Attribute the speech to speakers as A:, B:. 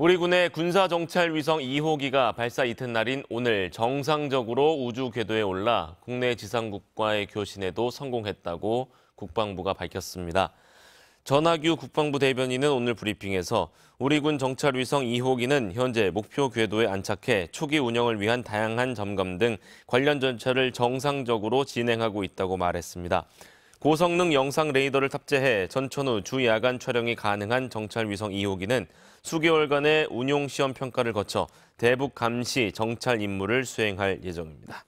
A: 우리 군의 군사정찰 위성 2호기가 발사 이튿날인 오늘 정상적으로 우주 궤도에 올라 국내 지상국과의 교신에도 성공했다고 국방부가 밝혔습니다. 전하규 국방부 대변인은 오늘 브리핑에서 우리 군 정찰 위성 2호기는 현재 목표 궤도에 안착해 초기 운영을 위한 다양한 점검 등 관련 절차를 정상적으로 진행하고 있다고 말했습니다. 고성능 영상 레이더를 탑재해 전천 후 주야간 촬영이 가능한 정찰 위성 2호기는 수개월간의 운용 시험 평가를 거쳐 대북 감시 정찰 임무를 수행할 예정입니다.